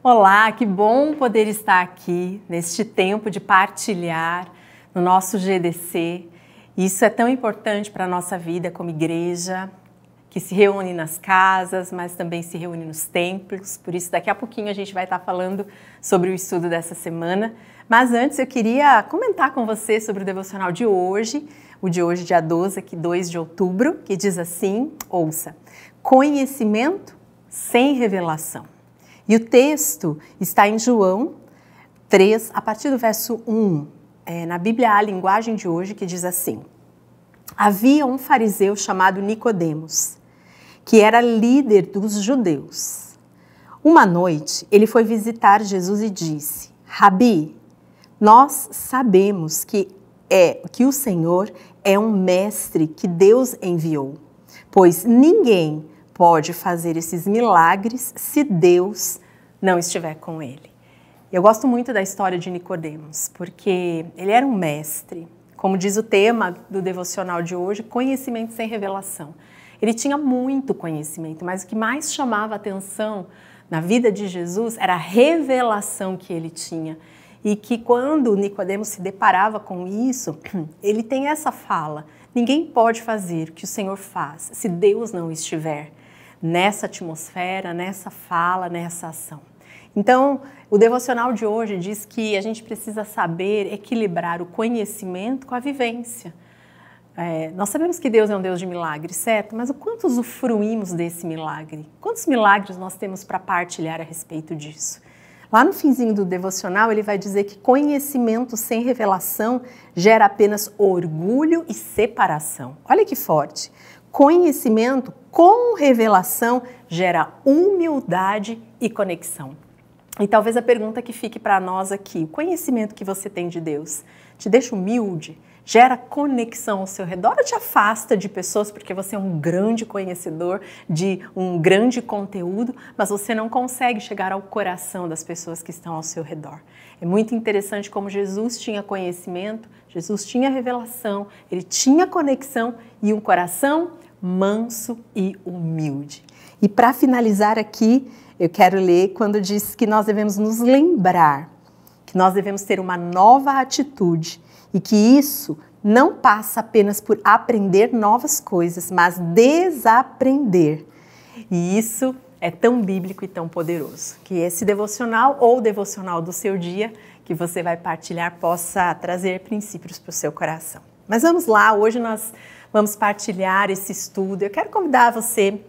Olá, que bom poder estar aqui neste tempo de partilhar no nosso GDC. Isso é tão importante para a nossa vida como igreja, que se reúne nas casas, mas também se reúne nos templos. Por isso, daqui a pouquinho a gente vai estar falando sobre o estudo dessa semana. Mas antes, eu queria comentar com você sobre o devocional de hoje, o de hoje, dia 12, aqui 2 de outubro, que diz assim: ouça, conhecimento sem revelação. E o texto está em João 3, a partir do verso 1. É, na Bíblia há a linguagem de hoje que diz assim: Havia um fariseu chamado Nicodemos, que era líder dos judeus. Uma noite, ele foi visitar Jesus e disse: Rabi, nós sabemos que é que o Senhor é um mestre que Deus enviou, pois ninguém pode fazer esses milagres se Deus não estiver com ele. Eu gosto muito da história de Nicodemos, porque ele era um mestre, como diz o tema do devocional de hoje, conhecimento sem revelação. Ele tinha muito conhecimento, mas o que mais chamava atenção na vida de Jesus era a revelação que ele tinha. E que quando Nicodemos se deparava com isso, ele tem essa fala: ninguém pode fazer o que o Senhor faz se Deus não estiver nessa atmosfera, nessa fala, nessa ação. Então, o devocional de hoje diz que a gente precisa saber equilibrar o conhecimento com a vivência. É, nós sabemos que Deus é um Deus de milagres, certo? Mas o quanto usufruímos desse milagre? Quantos milagres nós temos para partilhar a respeito disso? Lá no finzinho do devocional, ele vai dizer que conhecimento sem revelação gera apenas orgulho e separação. Olha que forte. Conhecimento com revelação gera humildade e conexão. E talvez a pergunta que fique para nós aqui: o conhecimento que você tem de Deus te deixa humilde? Gera conexão ao seu redor ou te afasta de pessoas porque você é um grande conhecedor de um grande conteúdo, mas você não consegue chegar ao coração das pessoas que estão ao seu redor? É muito interessante como Jesus tinha conhecimento, Jesus tinha revelação, ele tinha conexão e um coração manso e humilde. E para finalizar aqui, eu quero ler quando diz que nós devemos nos lembrar que nós devemos ter uma nova atitude e que isso não passa apenas por aprender novas coisas, mas desaprender. E isso é tão bíblico e tão poderoso. Que esse devocional ou devocional do seu dia que você vai partilhar possa trazer princípios para o seu coração. Mas vamos lá, hoje nós vamos partilhar esse estudo. Eu quero convidar você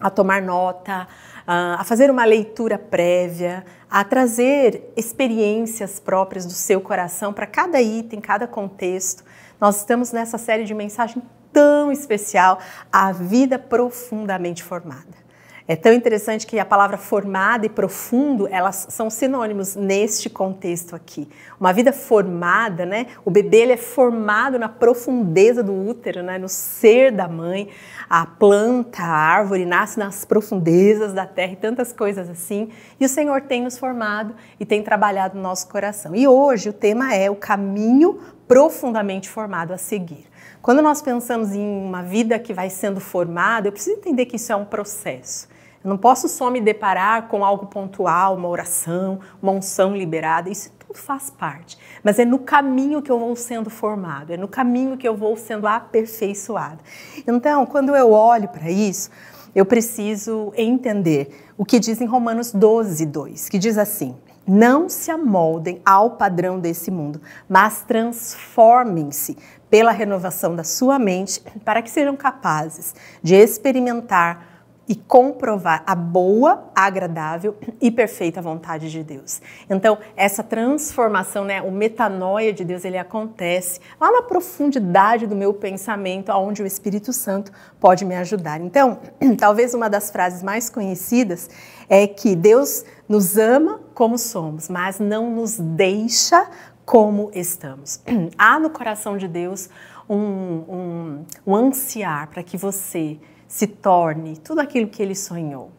a tomar nota, a fazer uma leitura prévia, a trazer experiências próprias do seu coração para cada item, cada contexto. Nós estamos nessa série de mensagem tão especial, a vida profundamente formada. É tão interessante que a palavra formada e profundo, elas são sinônimos neste contexto aqui. Uma vida formada, né? O bebê ele é formado na profundeza do útero, né? no ser da mãe. A planta, a árvore nasce nas profundezas da terra e tantas coisas assim. E o Senhor tem nos formado e tem trabalhado no nosso coração. E hoje o tema é o caminho profundamente formado a seguir. Quando nós pensamos em uma vida que vai sendo formada, eu preciso entender que isso é um processo. Eu não posso só me deparar com algo pontual, uma oração, uma unção liberada. Isso tudo faz parte. Mas é no caminho que eu vou sendo formado, é no caminho que eu vou sendo aperfeiçoado. Então, quando eu olho para isso, eu preciso entender o que diz em Romanos 12, 2, que diz assim. Não se amoldem ao padrão desse mundo, mas transformem-se pela renovação da sua mente para que sejam capazes de experimentar e comprovar a boa, agradável e perfeita vontade de Deus. Então, essa transformação, né, o metanoia de Deus, ele acontece lá na profundidade do meu pensamento, aonde o Espírito Santo pode me ajudar. Então, talvez uma das frases mais conhecidas é que Deus nos ama como somos, mas não nos deixa como estamos. Há no coração de Deus um, um, um ansiar para que você se torne tudo aquilo que ele sonhou.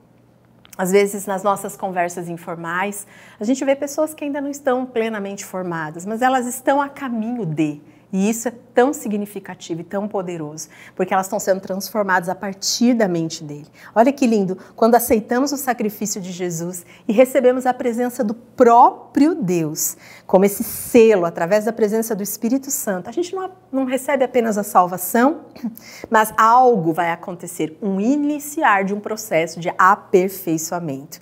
Às vezes, nas nossas conversas informais, a gente vê pessoas que ainda não estão plenamente formadas, mas elas estão a caminho de e isso é tão significativo e tão poderoso, porque elas estão sendo transformadas a partir da mente dele. Olha que lindo, quando aceitamos o sacrifício de Jesus e recebemos a presença do próprio Deus, como esse selo, através da presença do Espírito Santo, a gente não, não recebe apenas a salvação, mas algo vai acontecer um iniciar de um processo de aperfeiçoamento.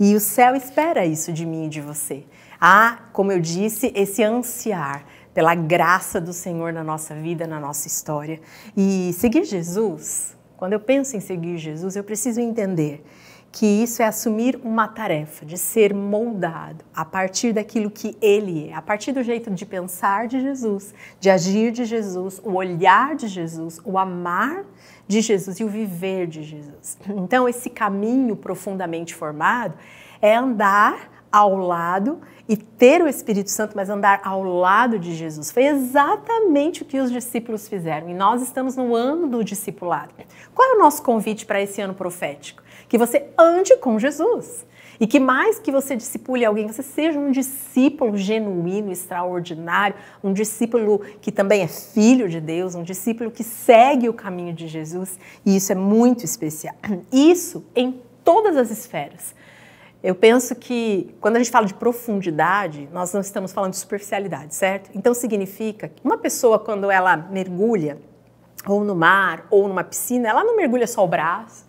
E o céu espera isso de mim e de você. Há, ah, como eu disse, esse ansiar pela graça do Senhor na nossa vida, na nossa história. E seguir Jesus, quando eu penso em seguir Jesus, eu preciso entender que isso é assumir uma tarefa de ser moldado a partir daquilo que ele é, a partir do jeito de pensar de Jesus, de agir de Jesus, o olhar de Jesus, o amar de Jesus e o viver de Jesus. Então, esse caminho profundamente formado é andar ao lado e ter o Espírito Santo, mas andar ao lado de Jesus. Foi exatamente o que os discípulos fizeram. E nós estamos no ano do discipulado. Qual é o nosso convite para esse ano profético? Que você ande com Jesus. E que mais que você discipule alguém, você seja um discípulo genuíno, extraordinário, um discípulo que também é filho de Deus, um discípulo que segue o caminho de Jesus. E isso é muito especial. Isso em todas as esferas. Eu penso que quando a gente fala de profundidade, nós não estamos falando de superficialidade, certo? Então significa que uma pessoa quando ela mergulha ou no mar ou numa piscina, ela não mergulha só o braço,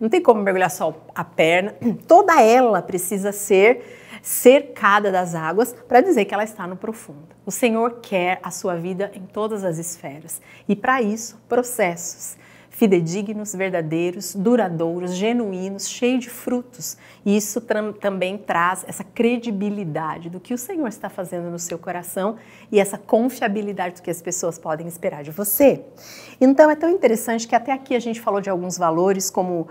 não tem como mergulhar só a perna, toda ela precisa ser cercada das águas para dizer que ela está no profundo. O Senhor quer a sua vida em todas as esferas e para isso, processos fidedignos, verdadeiros, duradouros, genuínos, cheios de frutos. E isso também traz essa credibilidade do que o Senhor está fazendo no seu coração e essa confiabilidade do que as pessoas podem esperar de você. Então é tão interessante que até aqui a gente falou de alguns valores como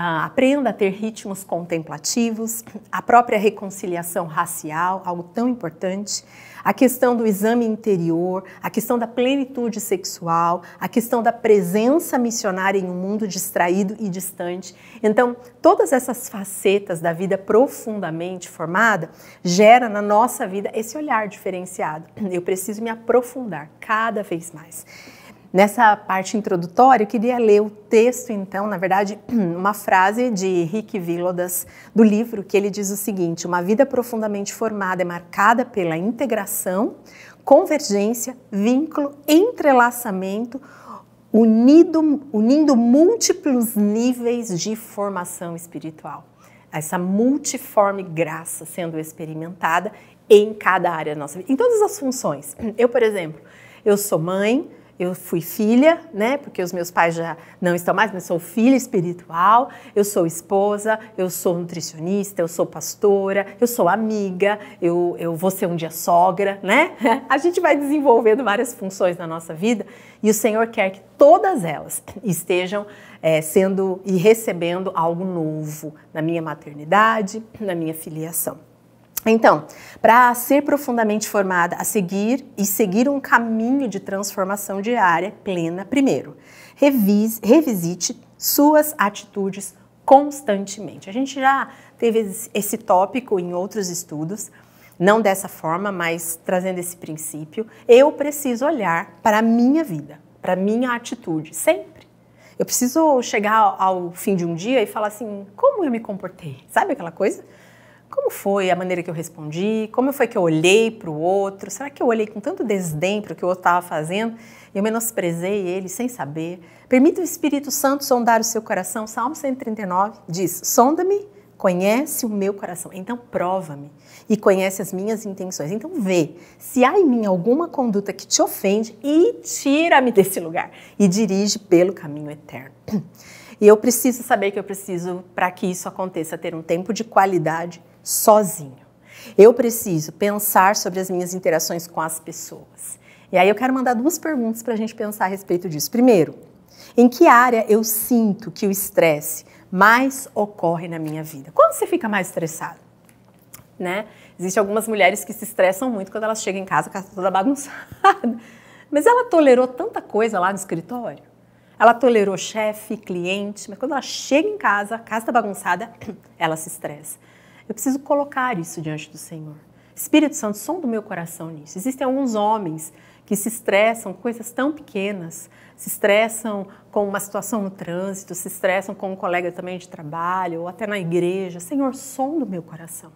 aprenda a ter ritmos contemplativos, a própria reconciliação racial, algo tão importante, a questão do exame interior, a questão da plenitude sexual, a questão da presença missionária em um mundo distraído e distante. Então, todas essas facetas da vida profundamente formada gera na nossa vida esse olhar diferenciado. Eu preciso me aprofundar cada vez mais. Nessa parte introdutória, eu queria ler o texto, então, na verdade, uma frase de Rick Villodas, do livro, que ele diz o seguinte: Uma vida profundamente formada é marcada pela integração, convergência, vínculo, entrelaçamento, unido, unindo múltiplos níveis de formação espiritual. Essa multiforme graça sendo experimentada em cada área da nossa vida, em todas as funções. Eu, por exemplo, eu sou mãe, eu fui filha, né? Porque os meus pais já não estão mais, mas sou filha espiritual, eu sou esposa, eu sou nutricionista, eu sou pastora, eu sou amiga, eu, eu vou ser um dia sogra, né? A gente vai desenvolvendo várias funções na nossa vida e o Senhor quer que todas elas estejam é, sendo e recebendo algo novo na minha maternidade, na minha filiação. Então, para ser profundamente formada a seguir e seguir um caminho de transformação diária plena, primeiro, revise, revisite suas atitudes constantemente. A gente já teve esse tópico em outros estudos, não dessa forma, mas trazendo esse princípio. Eu preciso olhar para a minha vida, para a minha atitude, sempre. Eu preciso chegar ao fim de um dia e falar assim: como eu me comportei? Sabe aquela coisa? Como foi a maneira que eu respondi? Como foi que eu olhei para o outro? Será que eu olhei com tanto desdém para o que o outro estava fazendo? Eu menosprezei ele sem saber. Permita o Espírito Santo sondar o seu coração. Salmo 139 diz: Sonda-me, conhece o meu coração. Então prova-me e conhece as minhas intenções. Então vê se há em mim alguma conduta que te ofende e tira-me desse lugar e dirige pelo caminho eterno. E eu preciso saber que eu preciso, para que isso aconteça, ter um tempo de qualidade sozinho. Eu preciso pensar sobre as minhas interações com as pessoas. E aí eu quero mandar duas perguntas para a gente pensar a respeito disso. Primeiro, em que área eu sinto que o estresse mais ocorre na minha vida? Quando você fica mais estressado? Né? Existem algumas mulheres que se estressam muito quando elas chegam em casa, a casa tá toda bagunçada. Mas ela tolerou tanta coisa lá no escritório? Ela tolerou chefe, cliente, mas quando ela chega em casa, a casa está bagunçada, ela se estressa. Eu preciso colocar isso diante do Senhor. Espírito Santo, som do meu coração nisso. Existem alguns homens que se estressam com coisas tão pequenas, se estressam com uma situação no trânsito, se estressam com um colega também de trabalho ou até na igreja. Senhor, som do meu coração.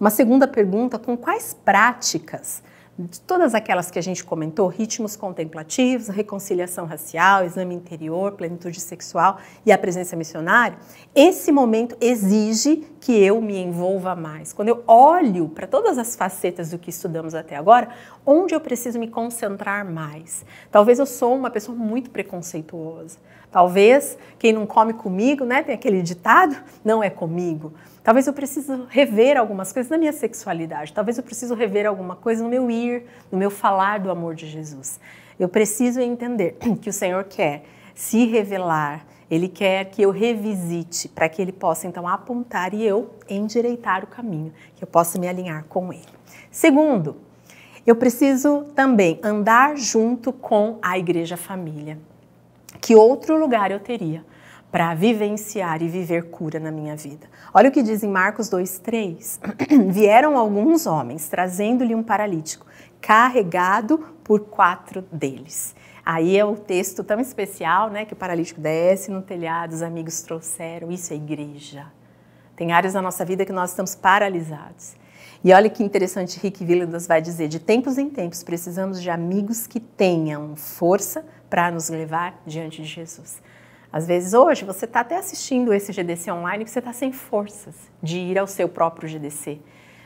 Uma segunda pergunta: com quais práticas de todas aquelas que a gente comentou, ritmos contemplativos, reconciliação racial, exame interior, plenitude sexual e a presença missionária, esse momento exige que eu me envolva mais. Quando eu olho para todas as facetas do que estudamos até agora, onde eu preciso me concentrar mais? Talvez eu sou uma pessoa muito preconceituosa. Talvez quem não come comigo, né? Tem aquele ditado, não é comigo. Talvez eu preciso rever algumas coisas na minha sexualidade. Talvez eu preciso rever alguma coisa no meu ir, no meu falar do amor de Jesus. Eu preciso entender que o Senhor quer se revelar. Ele quer que eu revisite para que ele possa então apontar e eu endireitar o caminho, que eu possa me alinhar com ele. Segundo, eu preciso também andar junto com a igreja família. Que outro lugar eu teria para vivenciar e viver cura na minha vida? Olha o que diz em Marcos 2:3. Vieram alguns homens trazendo-lhe um paralítico, carregado por quatro deles. Aí é o um texto tão especial, né, que o paralítico desce no telhado, os amigos trouxeram, isso é igreja. Tem áreas da nossa vida que nós estamos paralisados. E olha que interessante, Rick Villandas vai dizer: de tempos em tempos precisamos de amigos que tenham força para nos levar diante de Jesus. Às vezes hoje você está até assistindo esse GDC online e você está sem forças de ir ao seu próprio GDC.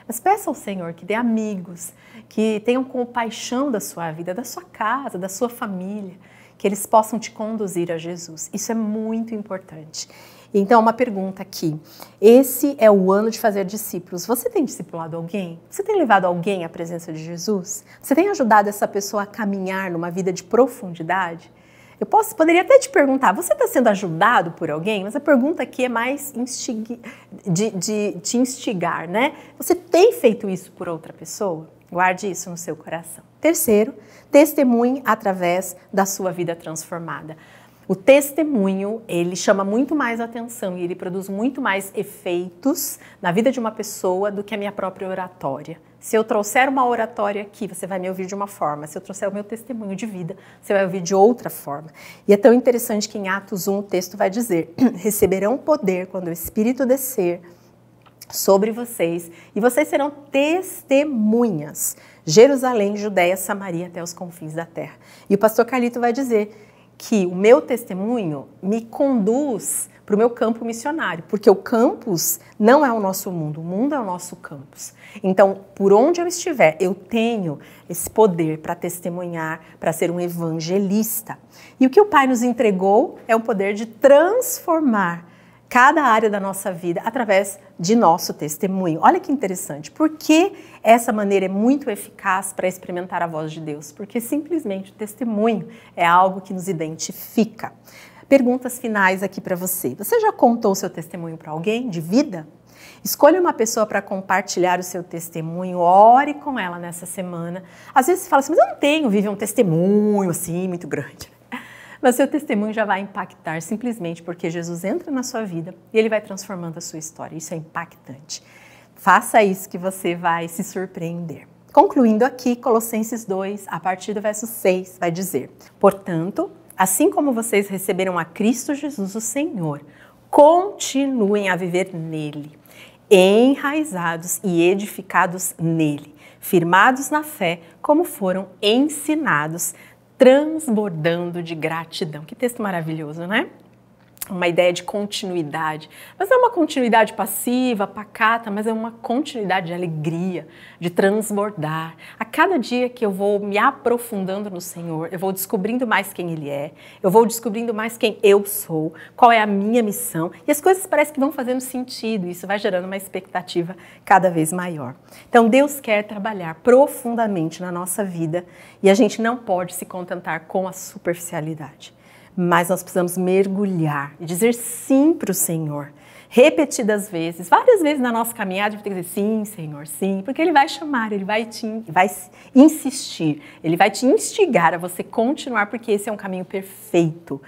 Mas peça ao Senhor que dê amigos, que tenham compaixão da sua vida, da sua casa, da sua família, que eles possam te conduzir a Jesus. Isso é muito importante. Então, uma pergunta aqui. Esse é o ano de fazer discípulos. Você tem discipulado alguém? Você tem levado alguém à presença de Jesus? Você tem ajudado essa pessoa a caminhar numa vida de profundidade? Eu posso, poderia até te perguntar, você está sendo ajudado por alguém? Mas a pergunta aqui é mais instig... de, de te instigar, né? Você tem feito isso por outra pessoa? Guarde isso no seu coração. Terceiro, testemunhe através da sua vida transformada. O testemunho, ele chama muito mais atenção e ele produz muito mais efeitos na vida de uma pessoa do que a minha própria oratória. Se eu trouxer uma oratória aqui, você vai me ouvir de uma forma. Se eu trouxer o meu testemunho de vida, você vai ouvir de outra forma. E é tão interessante que em Atos 1 o texto vai dizer: receberão poder quando o Espírito descer sobre vocês e vocês serão testemunhas. Jerusalém, Judéia, Samaria até os confins da terra. E o pastor Carlito vai dizer que o meu testemunho me conduz para o meu campo missionário, porque o campus não é o nosso mundo, o mundo é o nosso campus. Então, por onde eu estiver, eu tenho esse poder para testemunhar, para ser um evangelista. E o que o Pai nos entregou é o poder de transformar cada área da nossa vida através de nosso testemunho. Olha que interessante. Por que essa maneira é muito eficaz para experimentar a voz de Deus? Porque simplesmente o testemunho é algo que nos identifica. Perguntas finais aqui para você. Você já contou seu testemunho para alguém de vida? Escolha uma pessoa para compartilhar o seu testemunho, ore com ela nessa semana. Às vezes você fala assim, mas eu não tenho, vive um testemunho assim, muito grande. Mas seu testemunho já vai impactar simplesmente porque Jesus entra na sua vida e ele vai transformando a sua história. Isso é impactante. Faça isso que você vai se surpreender. Concluindo aqui, Colossenses 2, a partir do verso 6, vai dizer: Portanto, assim como vocês receberam a Cristo Jesus, o Senhor, continuem a viver nele, enraizados e edificados nele, firmados na fé, como foram ensinados, transbordando de gratidão. Que texto maravilhoso, né? uma ideia de continuidade. Mas não é uma continuidade passiva, pacata, mas é uma continuidade de alegria, de transbordar. A cada dia que eu vou me aprofundando no Senhor, eu vou descobrindo mais quem Ele é, eu vou descobrindo mais quem eu sou, qual é a minha missão. E as coisas parecem que vão fazendo sentido, isso vai gerando uma expectativa cada vez maior. Então Deus quer trabalhar profundamente na nossa vida e a gente não pode se contentar com a superficialidade mas nós precisamos mergulhar e dizer sim para o Senhor. Repetidas vezes, várias vezes na nossa caminhada, a gente tem que dizer sim, Senhor, sim, porque Ele vai chamar, Ele vai te vai insistir, Ele vai te instigar a você continuar, porque esse é um caminho perfeito.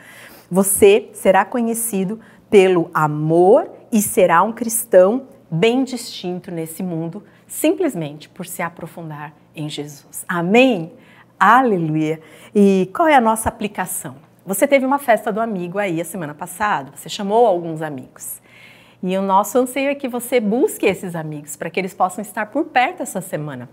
Você será conhecido pelo amor e será um cristão bem distinto nesse mundo, simplesmente por se aprofundar em Jesus. Amém? Aleluia! E qual é a nossa aplicação? Você teve uma festa do amigo aí a semana passada, você chamou alguns amigos. E o nosso anseio é que você busque esses amigos para que eles possam estar por perto essa semana.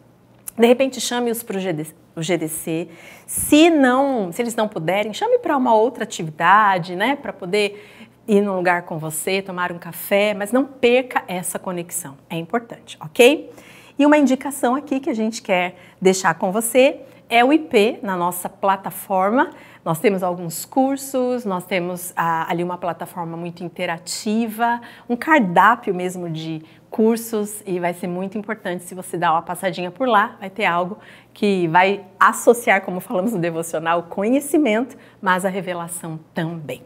De repente, chame-os para o GDC. Se não, se eles não puderem, chame para uma outra atividade, né? Para poder ir num lugar com você, tomar um café, mas não perca essa conexão. É importante, ok? E uma indicação aqui que a gente quer deixar com você é o IP na nossa plataforma. Nós temos alguns cursos, nós temos ah, ali uma plataforma muito interativa, um cardápio mesmo de cursos e vai ser muito importante se você dar uma passadinha por lá, vai ter algo que vai associar, como falamos no devocional, o conhecimento, mas a revelação também.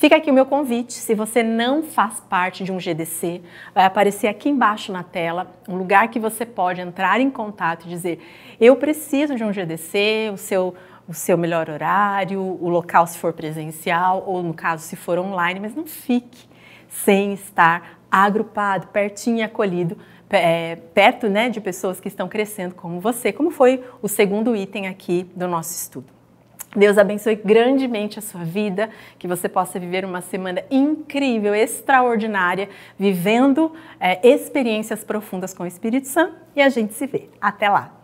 Fica aqui o meu convite. Se você não faz parte de um GDC, vai aparecer aqui embaixo na tela um lugar que você pode entrar em contato e dizer: Eu preciso de um GDC, o seu, o seu melhor horário, o local se for presencial ou, no caso, se for online, mas não fique sem estar agrupado, pertinho e acolhido. É, perto né, de pessoas que estão crescendo como você, como foi o segundo item aqui do nosso estudo. Deus abençoe grandemente a sua vida, que você possa viver uma semana incrível, extraordinária, vivendo é, experiências profundas com o Espírito Santo. E a gente se vê. Até lá!